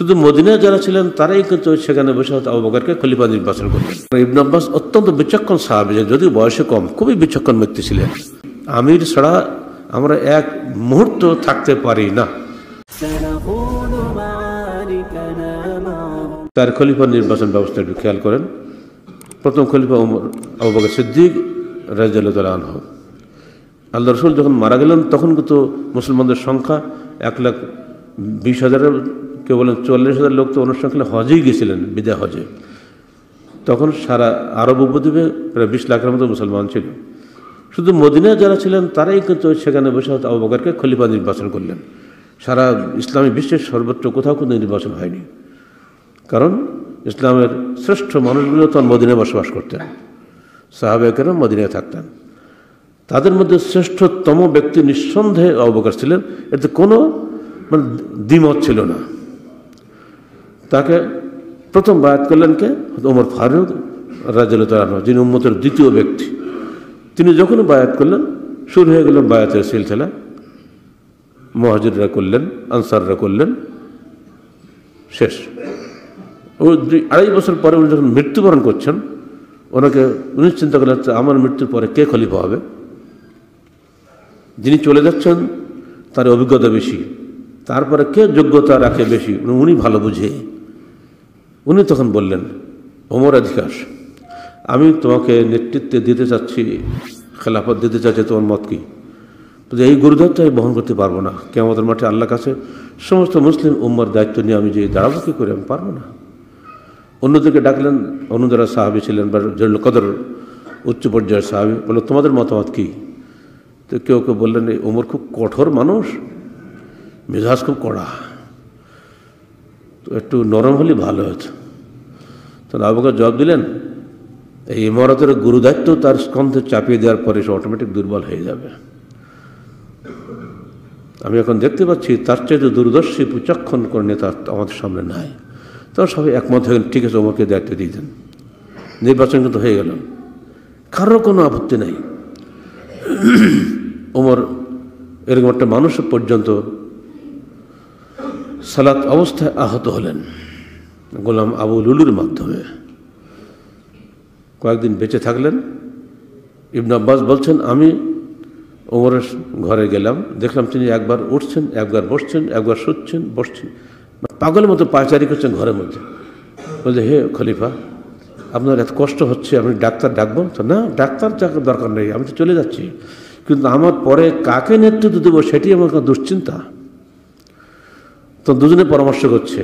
শুধু মদিনায় যারা ছিলেন তারাই কিন্তু সেখানে বসে হয়তো আবু বকরকে খলিফা নির্বাচন করতেন ইবন আব্বাস অত্যন্ত বিচক্ষণ সাহাবি যদিও বয়সে কম খুবই বিচক্ষণ ব্যক্তি ছিলেন আমির ছাড়া আমরা এক মুহূর্ত থাকতে পারি না তার খলিফা নির্বাচন ব্যবস্থা একটু খেয়াল করেন প্রথম খলিফা উমর আবু বকর সিদ্দিক রাজিয়াল্লাহ আনহ আল্লাহ রসুল যখন মারা গেলেন তখন কিন্তু মুসলমানদের সংখ্যা এক লাখ বিশ হাজারের কেউ বলেন চল্লিশ হাজার লোক তো অনুষ্ঠান করলে হজেই গেছিলেন বিদে হজে তখন সারা আরব উপদ্বীপে প্রায় বিশ লাখের মতো মুসলমান ছিল শুধু মদিনায় যারা ছিলেন তারাই কিন্তু সেখানে বসে আবু আবুবাকারকে খলিফা নির্বাচন করলেন সারা ইসলামী বিশ্বের সর্বোচ্চ কোথাও কোনো নির্বাচন হয়নি কারণ ইসলামের শ্রেষ্ঠ মানুষগুলো তখন মদিনায় বসবাস করতেন সাহাবেকেরা মদিনায় থাকতেন তাদের মধ্যে শ্রেষ্ঠতম ব্যক্তি নিঃসন্দেহে অবকাশ ছিলেন এতে কোনো মানে দ্বিমত ছিল না তাকে প্রথম বায়াত করলেন কে ওমর ফারুক রাজিউল্লাহ যিনি উম্মতের দ্বিতীয় ব্যক্তি তিনি যখন বায়াত করলেন শুরু হয়ে গেল বায়াতের সিলসিলা মহাজিররা করলেন আনসাররা করলেন শেষ ও আড়াই বছর পরে উনি যখন মৃত্যুবরণ করছেন ওনাকে উনি চিন্তা করলেন আচ্ছা, আমার মৃত্যুর পরে কে খলিফা হবে যিনি চলে যাচ্ছেন তার অভিজ্ঞতা বেশি তারপরে কে যোগ্যতা রাখে বেশি উনি ভালো বুঝে উনি তখন বললেন অধিকার আমি তোমাকে নেতৃত্বে দিতে চাচ্ছি খেলাফত দিতে চাচ্ছি তোমার মত কি যে এই গুরুদায়িত্ব আমি বহন করতে পারবো না আমাদের মাঠে আল্লাহ কাছে সমস্ত মুসলিম উম্মার দায়িত্ব নিয়ে আমি যে দাঁড়াবো কী করে আমি পারবো না অন্যদেরকে ডাকলেন অন্যদেরা সাহাবি ছিলেন বা কদর উচ্চ পর্যায়ের সাহাবি বললো তোমাদের মতামত কী তো কেউ কেউ বললেন এই উমর খুব কঠোর মানুষ মেজাজ খুব কড়া একটু নরম হলে ভালো হতো তাহলে আবুকার জবাব দিলেন এই ইমারতের গুরুদায়িত্ব তার স্কন্ধে চাপিয়ে দেওয়ার পরে সে অটোমেটিক দুর্বল হয়ে যাবে আমি এখন দেখতে পাচ্ছি তার চেয়ে দূরদর্শী প্রচক্ষণ করে নেতা আমাদের সামনে নাই তখন সবাই একমত হয়ে ঠিক আছে ওমরকে দায়িত্ব দিয়ে দেন নির্বাচন কিন্তু হয়ে গেল কারোর কোনো আপত্তি নাই ওমর এরকম একটা মানুষ পর্যন্ত সালাত অবস্থায় আহত হলেন গোলাম আবু লুলুর মাধ্যমে কয়েকদিন বেঁচে থাকলেন ইবন আব্বাস বলছেন আমি ওমরের ঘরে গেলাম দেখলাম তিনি একবার উঠছেন একবার বসছেন একবার শুচ্ছেন বসছেন মানে পাগলের মতো পাচারি করছেন ঘরের মধ্যে বলছে হে খলিফা আপনার এত কষ্ট হচ্ছে আপনি ডাক্তার ডাকবো তো না ডাক্তার ডাকার দরকার নেই আমি তো চলে যাচ্ছি কিন্তু আমার পরে কাকে নেতৃত্ব দেবো সেটি আমার দুশ্চিন্তা তো দুজনে পরামর্শ করছে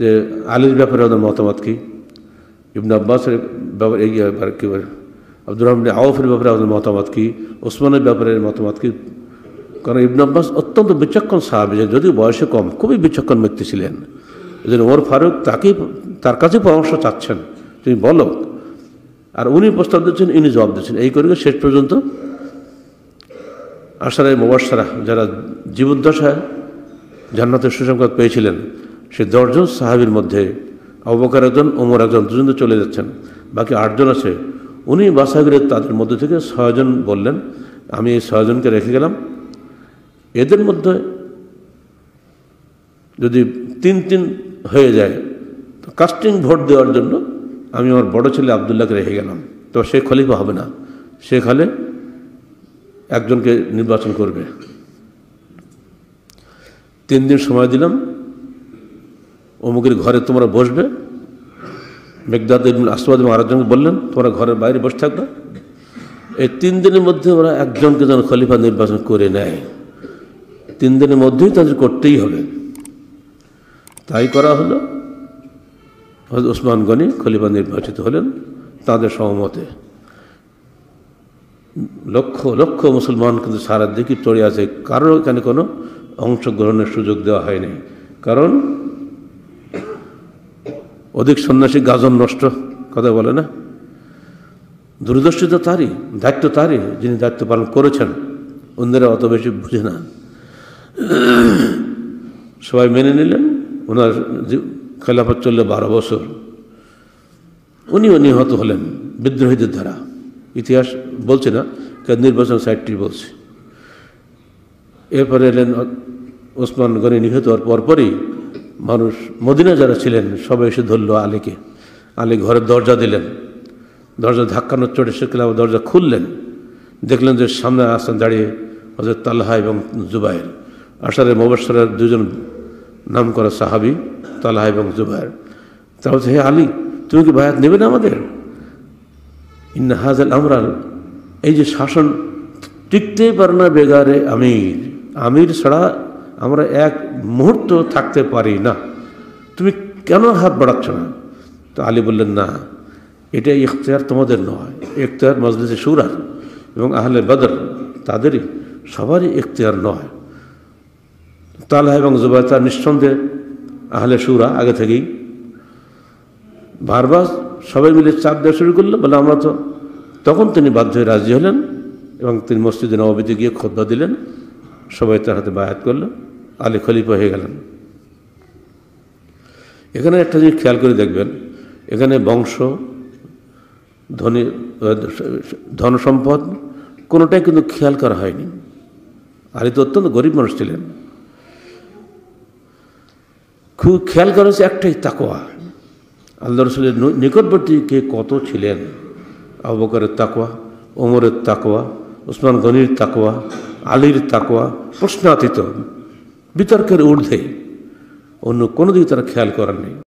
যে আলীর ব্যাপারে ওদের মতামত কী ইবন আব্বাসের ব্যাপারে কী আব্দুর রহমান আউফের ব্যাপারে ওদের মতামত কী ওসমানের ব্যাপারে মতামত কী কারণ ইবন আব্বাস অত্যন্ত বিচক্ষণ সাহাবি যদিও বয়সে কম খুবই বিচক্ষণ ব্যক্তি ছিলেন এই ওর ফারুক তাকেই তার কাছে পরামর্শ চাচ্ছেন তুমি বলো আর উনি প্রস্তাব দিচ্ছেন ইনি জবাব দিচ্ছেন এই করে শেষ পর্যন্ত আসারায় মোবাসারা যারা জীবদ্দশায় জান্নাতের সুসংবাদ পেয়েছিলেন সে দশজন সাহাবির মধ্যে অবকার একজন ওমর একজন দুজন চলে যাচ্ছেন বাকি আটজন আছে উনি বাসাগরের তাদের মধ্যে থেকে ছয়জন বললেন আমি এই ছয়জনকে রেখে গেলাম এদের মধ্যে যদি তিন তিন হয়ে যায় তো কাস্টিং ভোট দেওয়ার জন্য আমি আমার বড় ছেলে আবদুল্লাহকে রেখে গেলাম তো সে খলিফা হবে না সে খালে একজনকে নির্বাচন করবে তিন দিন সময় দিলাম অমুকের ঘরে তোমরা বসবে মেঘদাদ আসবাদ এবং আরেকজনকে বললেন তোমরা ঘরের বাইরে বসে থাকবে এই তিন দিনের মধ্যে ওরা একজনকে যেন খলিফা নির্বাচন করে নেয় তিন দিনের মধ্যেই তাদের করতেই হবে তাই করা হলো ওসমান গনি খলিফা নির্বাচিত হলেন তাদের সহমতে লক্ষ লক্ষ মুসলমান কিন্তু সারা দিকে চড়ে আছে কারোর এখানে কোনো অংশগ্রহণের সুযোগ দেওয়া হয়নি কারণ অধিক সন্ন্যাসী গাজন নষ্ট কথা বলে না দূরদর্শিতা তারই দায়িত্ব তারই যিনি দায়িত্ব পালন করেছেন অন্যরা অত বেশি বুঝে না সবাই মেনে নিলেন ওনার খেলাফত চললে বারো বছর উনিও নিহত হলেন বিদ্রোহীদের দ্বারা ইতিহাস বলছে না নির্বাচন সাইটটি বলছে এরপরে এলেন ওসমান গনি নিহত হওয়ার পরপরই মানুষ মদিনা যারা ছিলেন সবাই এসে ধরল আলীকে আলী ঘরের দরজা দিলেন দরজা ধাক্কানোর চড়ে শেখলাম দরজা খুললেন দেখলেন যে সামনে আসতেন দাঁড়িয়ে হজরত তাল্লাহা এবং জুবাইর আসারে মোবাসরের দুজন নাম করা সাহাবি তাল্লাহা এবং জুবাইর তা বলছে হে আলী তুমি কি ভায়াত নেবে না আমাদের ইন্না হাজাল আমরাল এই যে শাসন টিকতেই পারে না বেগারে আমির আমির ছাড়া আমরা এক মুহূর্ত থাকতে পারি না তুমি কেন হাত বাড়াচ্ছ না তো আলী বললেন না এটা ইখতিয়ার তোমাদের নয় ইখতিয়ার মজলিসে সুরার এবং আহলে বদর তাদেরই সবারই ইখতিয়ার নয় তালা এবং জুবায়তা নিঃসন্দেহে আহলে সুরা আগে থেকেই বারবার সবাই মিলে চাপ দেওয়া শুরু করলো বলে আমরা তো তখন তিনি বাধ্য হয়ে রাজি হলেন এবং তিনি মসজিদে নবাবিতে গিয়ে খোদ্া দিলেন সবাই তার হাতে বায়াত করলো আলী খলিফা হয়ে গেলেন এখানে একটা জিনিস খেয়াল করে দেখবেন এখানে বংশ ধনী ধনসম্পদ কোনোটাই কিন্তু খেয়াল করা হয়নি আলী তো অত্যন্ত গরিব মানুষ ছিলেন খুব খেয়াল করা হয়েছে একটাই তাকোয়া আল্লাহ রসুলের নিকটবর্তী কে কত ছিলেন আবকারের তাকোয়া ওমরের তাকোয়া উসমান গনির তাকোয়া আলীর তাকোয়া প্রশ্নাতীত বিতর্কের ঊর্ধ্বে অন্য কোনো দিকে তারা খেয়াল নেই